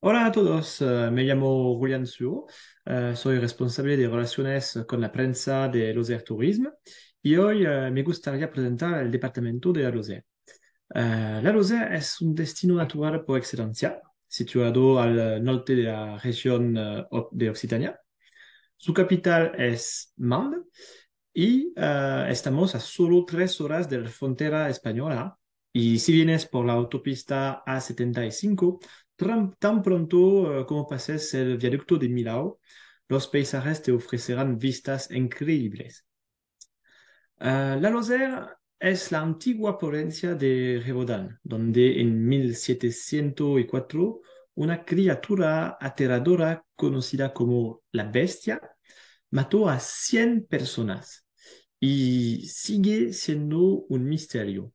Hola a todos, eh, me llamo Julián Suo, eh, soy responsable de relaciones con la prensa de Lozère turismo y hoy eh, me gustaría presentar el departamento de e. la Lozer. la es un destino natural por excelencia, situado al norte de la región de Occitania. Su capital es Mende y estamos a solo tres horas de la frontera española y si vienes por la autopista A75, tan pronto eh, como pases el viaducto de Milao, los paisajes te ofrecerán vistas increíbles. Eh, la Lozère es la antigua provincia de Revodán, donde en 1704 una criatura aterradora conocida como la bestia mató a 100 personas y sigue siendo un misterio.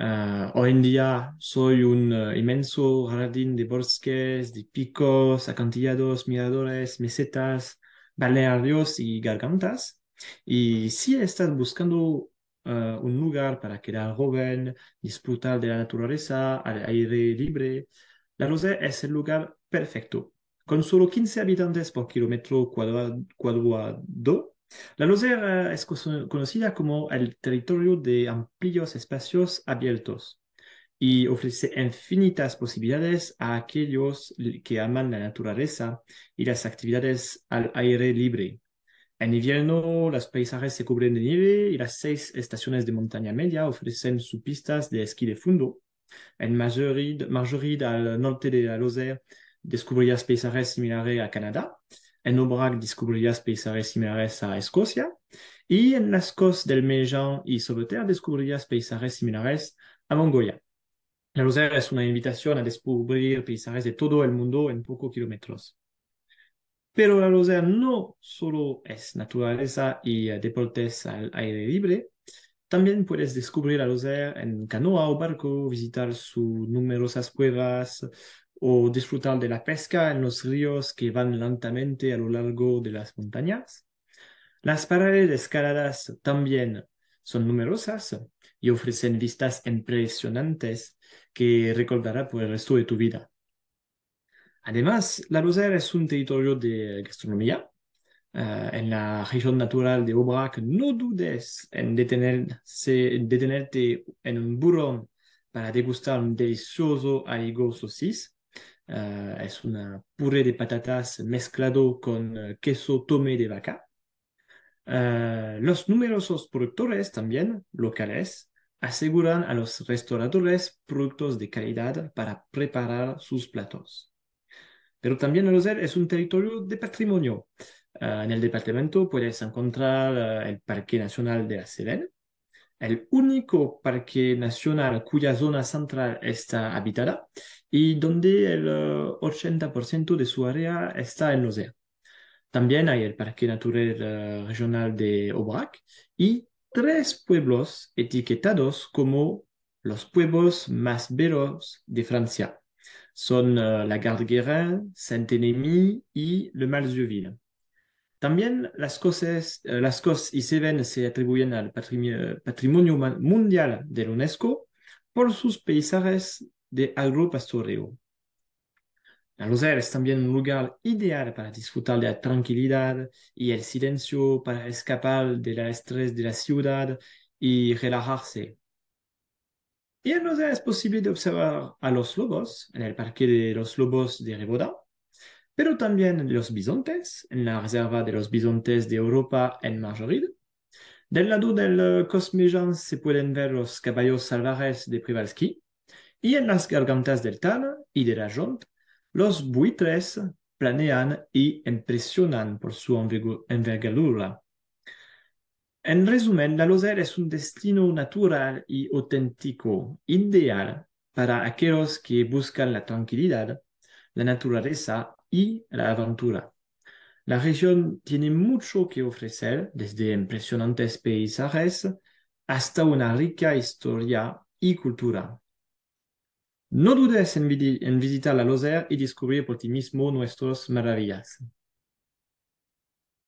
Ah, hoy en día soy un eh, inmenso jardín de bosques, de picos, acantillados, miradores, mesetas, balnearios y gargantas. Y si estás buscando eh, un lugar para quedar joven, disfrutar de la naturaleza al aire libre, La Rosé es el lugar perfecto. Con solo 15 habitantes por kilómetro cuadrado, la Lozère es conocida como el territorio de amplios espacios abiertos y ofrece infinitas posibilidades a aquellos que aman la naturaleza y las actividades al aire libre. En invierno, los paisajes se cubren de nieve y las seis estaciones de montaña media ofrecen sus pistas de esquí de fondo. En Marjorie, al norte de la Lozère, descubrirás paisajes similares a Canadá en Obrak descubrirás paisajes similares a Escocia y en las costas del Mejan y tierra descubrirías paisajes similares a Mongolia. La Lozère es una invitación a descubrir paisajes de todo el mundo en pocos kilómetros. Pero la Loser no solo es naturaleza y eh, deportes al aire libre, también puedes descubrir la Loser en canoa o barco, visitar sus numerosas cuevas, o disfrutar de la pesca en los ríos que van lentamente a lo largo de las montañas. Las paredes escaladas también son numerosas y ofrecen vistas impresionantes que recordará por el resto de tu vida. Además, la Lozère es un territorio de gastronomía. Eh, en la región natural de Aubrac, no dudes en detenerte en un burón para degustar un delicioso o eh, es una puré de patatas mezclado con eh, queso tome de vaca. Eh, los numerosos productores también locales aseguran a los restauradores productos de calidad para preparar sus platos. Pero también el lugar es un territorio de patrimonio. en el departamento puedes encontrar el Parque Nacional de la Selene, el único parque nacional cuya zona central está habitada y donde el 80% eh, de su área está en los También hay el Parque Natural eh, Regional de Aubrac y tres pueblos etiquetados como los pueblos más bellos de Francia. Son eh, la Garde-Guerin, Saint-Enemy y Le Malzieuville. También las cosas, eh, y Seven se atribuyen al patrimonio mundial de la UNESCO por sus paisajes de agropastoreo. La Lozère es también un lugar ideal para disfrutar de la tranquilidad y el silencio, para escapar del estrés de la ciudad y relajarse. Y en Lozère es posible observar a los lobos en el Parque de los Lobos de Reboda, pero también los bisontes, en la reserva de los bisontes de Europa en Margeride. Del lado del eh, cosmejan se pueden ver los caballos salvajes de Privalski, y en las gargantas del Tal y de la Junta los buitres planean y impresionan por su envergadura. En resumen, la Lozère es un destino natural y auténtico, ideal para aquellos que buscan la tranquilidad, la naturaleza y la aventura. La región tiene mucho que ofrecer, desde impresionantes paisajes hasta una rica historia y cultura. No dudes en, visitar la Lozère y descubrir por ti mismo nuestras maravillas.